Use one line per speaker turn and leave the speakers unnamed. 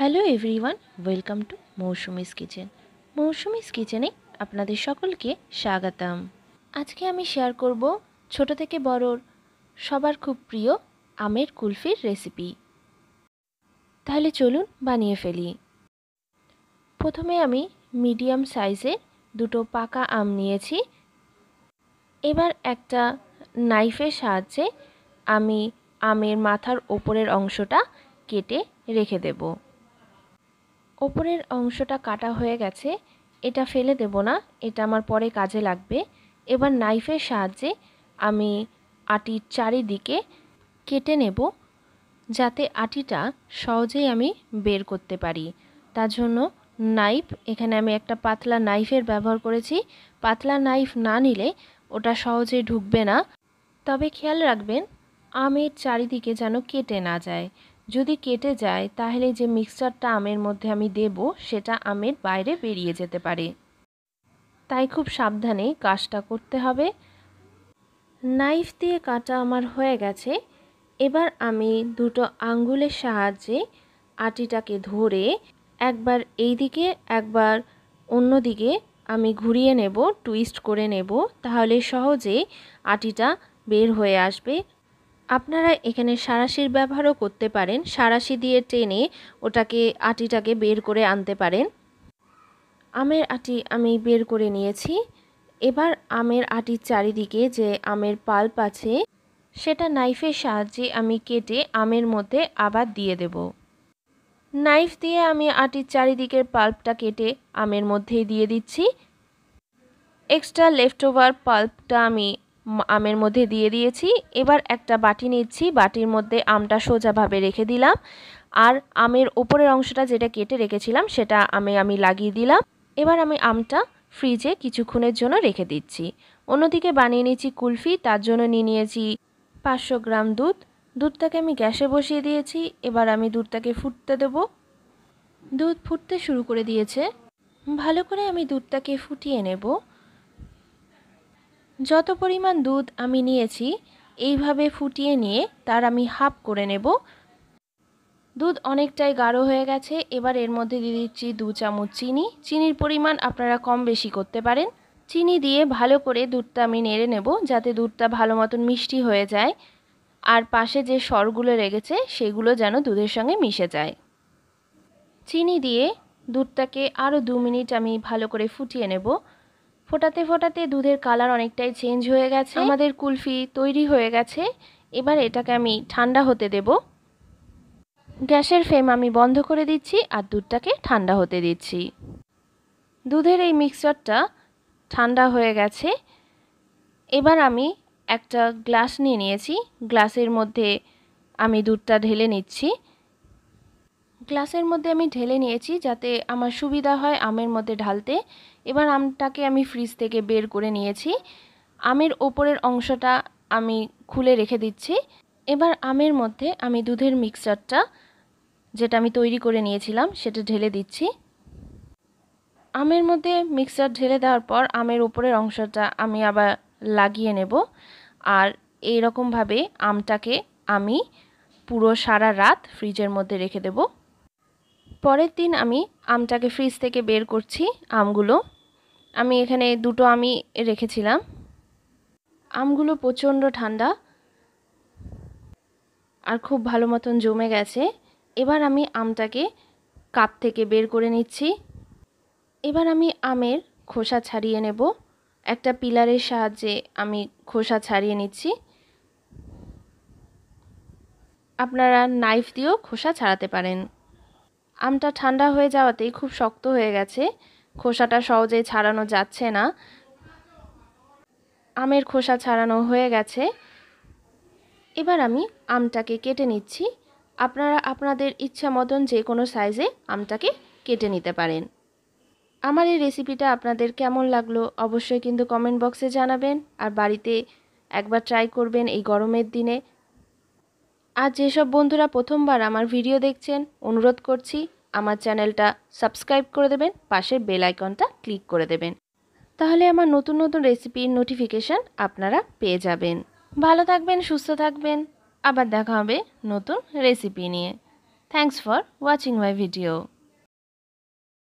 hello everyone welcome to Mousumi's kitchen Mousumi's কিচেনে আপনাদের সকলকে স্বাগতম আজকে আমি শেয়ার করব ছোট থেকে বড়র সবার খুব প্রিয় আমের কুলফির রেসিপি তাহলে চলুন বানিয়ে ফেলি প্রথমে আমি মিডিয়াম সাইজে দুটো পাকা আম নিয়েছি এবার একটা নাইফের সাহায্যে আমি আমের মাথার ওপরের অংশটা কেটে রেখে দেবো ওপরের অংশটা কাটা হয়ে গেছে এটা ফেলে দেব না এটা আমার পরে কাজে লাগবে এবার নাইফের সাহায্যে আমি আটির চারিদিকে কেটে নেব যাতে আটিটা সহজেই আমি বের করতে পারি তার জন্য নাইফ এখানে আমি একটা পাতলা নাইফের ব্যবহার করেছি পাতলা নাইফ না নিলে ওটা সহজে ঢুকবে না তবে খেয়াল রাখবেন আমের চারিদিকে যেন কেটে না যায় যদি কেটে যায় তাহলে যে মিক্সচারটা আমের মধ্যে আমি দেব সেটা আমের বাইরে বেরিয়ে যেতে পারে তাই খুব সাবধানে কাজটা করতে হবে নাইফ দিয়ে কাটা আমার হয়ে গেছে এবার আমি দুটো আঙ্গুলের সাহায্যে আটিটাকে ধরে একবার এই দিকে একবার অন্য দিকে আমি ঘুরিয়ে নেব টুইস্ট করে নেব তাহলে সহজে আটিটা বের হয়ে আসবে আপনারা এখানে সাঁড়াশির ব্যবহারও করতে পারেন সাঁড়াশি দিয়ে টেনে ওটাকে আটিটাকে বের করে আনতে পারেন আমের আটি আমি বের করে নিয়েছি এবার আমের আটির চারিদিকে যে আমের পাল্প আছে সেটা নাইফের সাহায্যে আমি কেটে আমের মধ্যে আবার দিয়ে দেব নাইফ দিয়ে আমি আটির চারিদিকের পাল্পটা কেটে আমের মধ্যেই দিয়ে দিচ্ছি এক্সট্রা লেফট ওভার পাল্পটা আমি আমের মধ্যে দিয়ে দিয়েছি এবার একটা বাটি নিচ্ছি বাটির মধ্যে আমটা সোজাভাবে রেখে দিলাম আর আমের ওপরের অংশটা যেটা কেটে রেখেছিলাম সেটা আমি আমি লাগিয়ে দিলাম এবার আমি আমটা ফ্রিজে কিছুক্ষণের জন্য রেখে দিচ্ছি অন্যদিকে বানিয়ে নিয়েছি কুলফি তার জন্য নিয়ে নিয়েছি পাঁচশো গ্রাম দুধ দুধটাকে আমি গ্যাসে বসিয়ে দিয়েছি এবার আমি দুধটাকে ফুটতে দেব দুধ ফুটতে শুরু করে দিয়েছে ভালো করে আমি দুধটাকে ফুটিয়ে নেব যত পরিমাণ দুধ আমি নিয়েছি এইভাবে ফুটিয়ে নিয়ে তার আমি হাফ করে নেব দুধ অনেকটাই গাঢ় হয়ে গেছে এবার এর মধ্যে দিয়ে দিচ্ছি দু চামচ চিনি চিনির পরিমাণ আপনারা কম বেশি করতে পারেন চিনি দিয়ে ভালো করে দুধটা আমি নেড়ে নেব যাতে দুধটা ভালো মতন মিষ্টি হয়ে যায় আর পাশে যে সরগুলো রেগেছে সেগুলো যেন দুধের সঙ্গে মিশে যায় চিনি দিয়ে দুধটাকে আরও দু মিনিট আমি ভালো করে ফুটিয়ে নেব ফোটাতে ফোটাতে দুধের কালার অনেকটাই চেঞ্জ হয়ে গেছে আমাদের কুলফি তৈরি হয়ে গেছে এবার এটাকে আমি ঠান্ডা হতে দেব গ্যাসের ফ্লেম আমি বন্ধ করে দিচ্ছি আর দুধটাকে ঠান্ডা হতে দিচ্ছি দুধের এই মিক্সচারটা ঠান্ডা হয়ে গেছে এবার আমি একটা গ্লাস নিয়ে নিয়েছি গ্লাসের মধ্যে আমি দুধটা ঢেলে নিচ্ছি গ্লাসের মধ্যে আমি ঢেলে নিয়েছি যাতে আমার সুবিধা হয় আমের মধ্যে ঢালতে এবার আমটাকে আমি ফ্রিজ থেকে বের করে নিয়েছি আমের ওপরের অংশটা আমি খুলে রেখে দিচ্ছি এবার আমের মধ্যে আমি দুধের মিক্সচারটা যেটা আমি তৈরি করে নিয়েছিলাম সেটা ঢেলে দিচ্ছি আমের মধ্যে মিক্সচার ঢেলে দেওয়ার পর আমের ওপরের অংশটা আমি আবার লাগিয়ে নেব আর এই আমটাকে আমি পুরো সারা রাত ফ্রিজের মধ্যে রেখে দেবো পরের দিন আমি আমটাকে ফ্রিজ থেকে বের করছি আমগুলো আমি এখানে দুটো আমি রেখেছিলাম আমগুলো প্রচণ্ড ঠান্ডা আর খুব ভালো মতন জমে গেছে এবার আমি আমটাকে কাপ থেকে বের করে নিচ্ছি এবার আমি আমের খোসা ছাড়িয়ে নেব একটা পিলারের সাহায্যে আমি খোসা ছাড়িয়ে নিচ্ছি আপনারা নাইফ দিয়েও খোসা ছাড়াতে পারেন আমটা ঠান্ডা হয়ে যাওয়াতেই খুব শক্ত হয়ে গেছে খোসাটা সহজেই ছাড়ানো যাচ্ছে না আমের খোসা ছাড়ানো হয়ে গেছে এবার আমি আমটাকে কেটে নিচ্ছি আপনারা আপনাদের ইচ্ছা মতন যে কোনো সাইজে আমটাকে কেটে নিতে পারেন আমার এই রেসিপিটা আপনাদের কেমন লাগলো অবশ্যই কিন্তু কমেন্ট বক্সে জানাবেন আর বাড়িতে একবার ট্রাই করবেন এই গরমের দিনে আর যেসব বন্ধুরা প্রথমবার আমার ভিডিও দেখছেন অনুরোধ করছি আমার চ্যানেলটা সাবস্ক্রাইব করে দেবেন পাশের বেল আইকনটা ক্লিক করে দেবেন তাহলে আমার নতুন নতুন রেসিপির নোটিফিকেশান আপনারা পেয়ে যাবেন ভালো থাকবেন সুস্থ থাকবেন আবার দেখা হবে নতুন রেসিপি নিয়ে thanks for watching my video